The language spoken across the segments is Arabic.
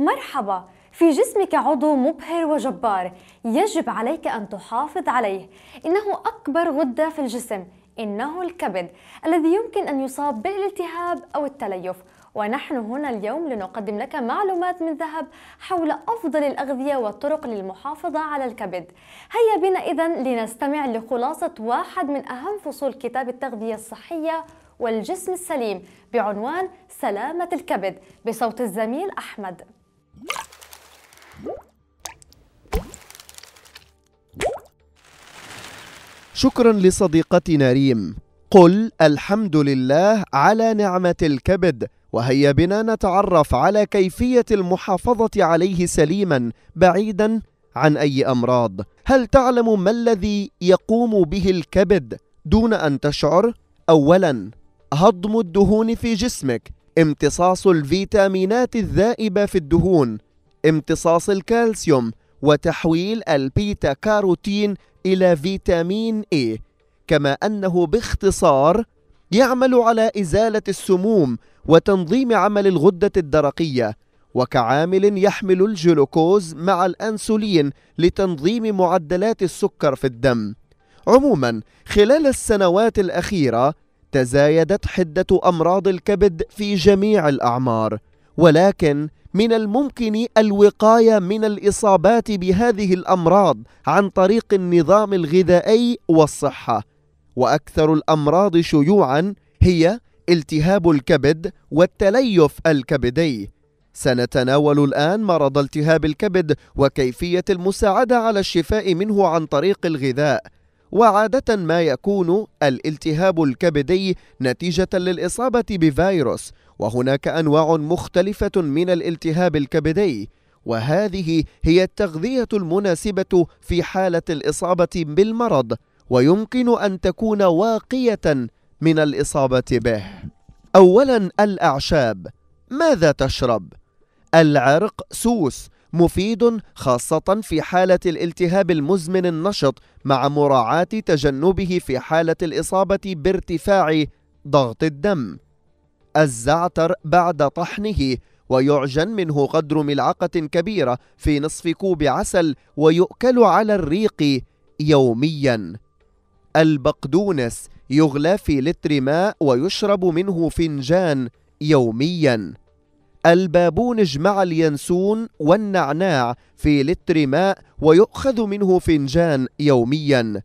مرحبا في جسمك عضو مبهر وجبار يجب عليك أن تحافظ عليه إنه أكبر غدة في الجسم إنه الكبد الذي يمكن أن يصاب بالالتهاب أو التليف ونحن هنا اليوم لنقدم لك معلومات من ذهب حول أفضل الأغذية والطرق للمحافظة على الكبد هيا بنا إذا لنستمع لخلاصة واحد من أهم فصول كتاب التغذية الصحية والجسم السليم بعنوان سلامة الكبد بصوت الزميل أحمد شكرا لصديقتنا ريم قل الحمد لله على نعمة الكبد وهيا بنا نتعرف على كيفية المحافظة عليه سليما بعيدا عن أي أمراض هل تعلم ما الذي يقوم به الكبد دون أن تشعر؟ أولا هضم الدهون في جسمك امتصاص الفيتامينات الذائبة في الدهون امتصاص الكالسيوم وتحويل البيتا كاروتين إلى فيتامين A كما أنه باختصار يعمل على إزالة السموم وتنظيم عمل الغدة الدرقية وكعامل يحمل الجلوكوز مع الأنسولين لتنظيم معدلات السكر في الدم عموما خلال السنوات الأخيرة تزايدت حدة أمراض الكبد في جميع الأعمار ولكن من الممكن الوقاية من الإصابات بهذه الأمراض عن طريق النظام الغذائي والصحة وأكثر الأمراض شيوعا هي التهاب الكبد والتليف الكبدي سنتناول الآن مرض التهاب الكبد وكيفية المساعدة على الشفاء منه عن طريق الغذاء وعادة ما يكون الالتهاب الكبدي نتيجة للإصابة بفيروس وهناك أنواع مختلفة من الالتهاب الكبدي وهذه هي التغذية المناسبة في حالة الإصابة بالمرض ويمكن أن تكون واقية من الإصابة به أولا الأعشاب ماذا تشرب؟ العرق سوس مفيد خاصة في حالة الالتهاب المزمن النشط مع مراعاة تجنبه في حالة الإصابة بارتفاع ضغط الدم الزعتر بعد طحنه ويعجن منه قدر ملعقة كبيرة في نصف كوب عسل ويؤكل على الريق يوميا البقدونس يغلى في لتر ماء ويشرب منه فنجان يوميا البابونج مع اليانسون والنعناع في لتر ماء ويؤخذ منه فنجان يوميا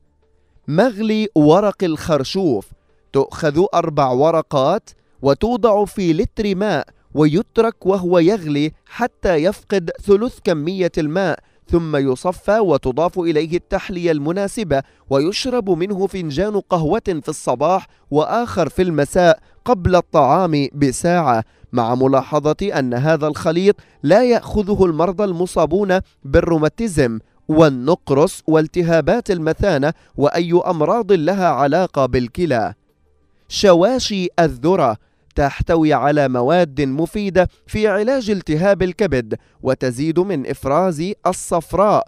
مغلي ورق الخرشوف تؤخذ أربع ورقات وتوضع في لتر ماء ويترك وهو يغلي حتى يفقد ثلث كمية الماء ثم يصفى وتضاف إليه التحلية المناسبة ويشرب منه فنجان قهوة في الصباح وآخر في المساء قبل الطعام بساعة مع ملاحظة أن هذا الخليط لا يأخذه المرضى المصابون بالروماتيزم والنقرس والتهابات المثانة وأي أمراض لها علاقة بالكلى شواشي الذرة تحتوي على مواد مفيدة في علاج التهاب الكبد وتزيد من إفراز الصفراء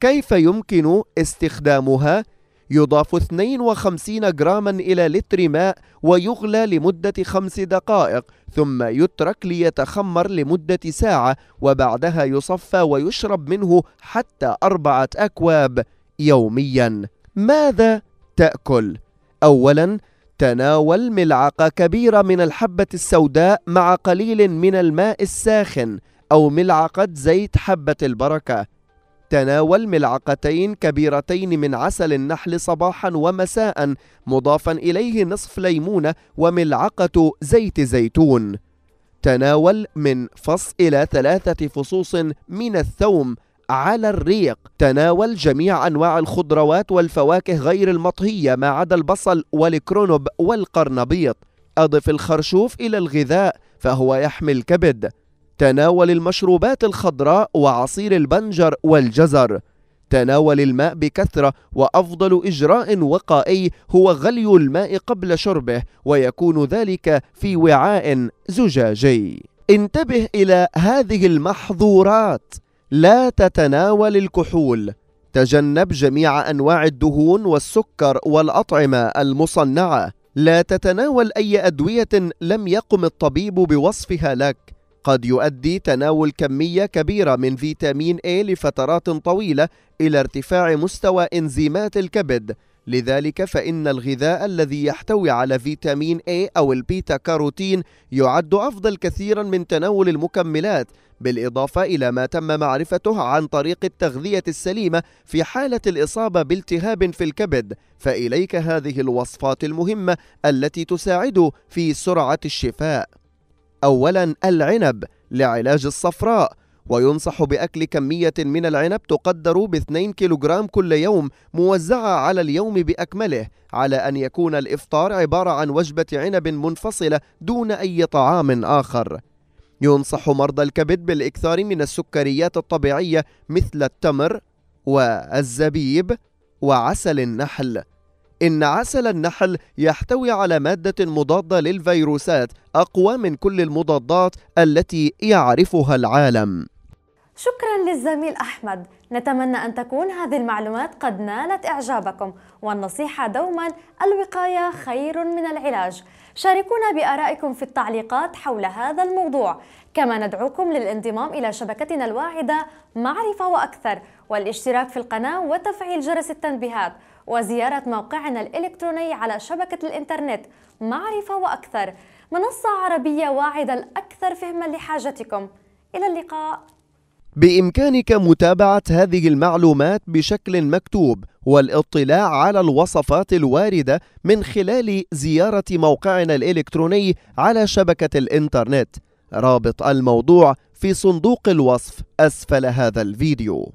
كيف يمكن استخدامها؟ يضاف 52 جراما إلى لتر ماء ويغلى لمدة خمس دقائق ثم يترك ليتخمر لمدة ساعة وبعدها يصفى ويشرب منه حتى أربعة أكواب يوميا ماذا تأكل؟ أولا تناول ملعقة كبيرة من الحبة السوداء مع قليل من الماء الساخن أو ملعقة زيت حبة البركة تناول ملعقتين كبيرتين من عسل النحل صباحا ومساء مضافا إليه نصف ليمونة وملعقة زيت زيتون تناول من فص إلى ثلاثة فصوص من الثوم على الريق تناول جميع أنواع الخضروات والفواكه غير المطهية ما عدا البصل والكرونب والقرنبيط أضف الخرشوف إلى الغذاء فهو يحمي الكبد تناول المشروبات الخضراء وعصير البنجر والجزر تناول الماء بكثرة وأفضل إجراء وقائي هو غلي الماء قبل شربه ويكون ذلك في وعاء زجاجي انتبه إلى هذه المحظورات لا تتناول الكحول تجنب جميع أنواع الدهون والسكر والأطعمة المصنعة لا تتناول أي أدوية لم يقم الطبيب بوصفها لك قد يؤدي تناول كمية كبيرة من فيتامين A لفترات طويلة إلى ارتفاع مستوى إنزيمات الكبد لذلك فإن الغذاء الذي يحتوي على فيتامين A أو البيتا كاروتين يعد أفضل كثيرا من تناول المكملات بالإضافة إلى ما تم معرفته عن طريق التغذية السليمة في حالة الإصابة بالتهاب في الكبد فإليك هذه الوصفات المهمة التي تساعد في سرعة الشفاء أولا العنب لعلاج الصفراء وينصح بأكل كمية من العنب تقدر ب 2 كيلوغرام كل يوم موزعة على اليوم بأكمله على أن يكون الإفطار عبارة عن وجبة عنب منفصلة دون أي طعام آخر ينصح مرضى الكبد بالإكثار من السكريات الطبيعية مثل التمر والزبيب وعسل النحل إن عسل النحل يحتوي على مادة مضادة للفيروسات أقوى من كل المضادات التي يعرفها العالم شكرا للزميل أحمد نتمنى أن تكون هذه المعلومات قد نالت إعجابكم والنصيحة دوما الوقاية خير من العلاج شاركونا بآرائكم في التعليقات حول هذا الموضوع كما ندعوكم للانضمام إلى شبكتنا الواعدة معرفة وأكثر والاشتراك في القناة وتفعيل جرس التنبيهات وزيارة موقعنا الإلكتروني على شبكة الإنترنت معرفة وأكثر منصة عربية واعدة الأكثر فهما لحاجتكم إلى اللقاء بإمكانك متابعة هذه المعلومات بشكل مكتوب والاطلاع على الوصفات الواردة من خلال زيارة موقعنا الإلكتروني على شبكة الإنترنت رابط الموضوع في صندوق الوصف أسفل هذا الفيديو